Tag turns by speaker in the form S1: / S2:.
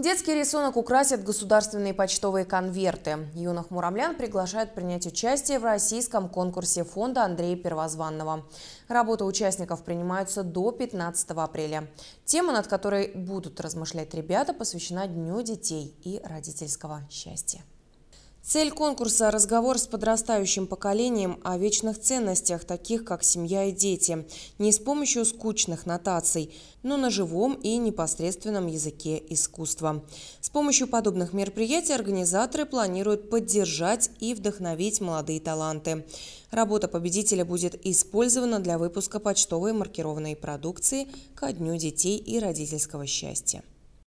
S1: Детский рисунок украсят государственные почтовые конверты. Юных муромлян приглашают принять участие в российском конкурсе фонда Андрея Первозванного. Работы участников принимаются до 15 апреля. Тема, над которой будут размышлять ребята, посвящена Дню детей и родительского счастья. Цель конкурса – разговор с подрастающим поколением о вечных ценностях, таких как семья и дети, не с помощью скучных нотаций, но на живом и непосредственном языке искусства. С помощью подобных мероприятий организаторы планируют поддержать и вдохновить молодые таланты. Работа победителя будет использована для выпуска почтовой маркированной продукции ко Дню детей и родительского счастья.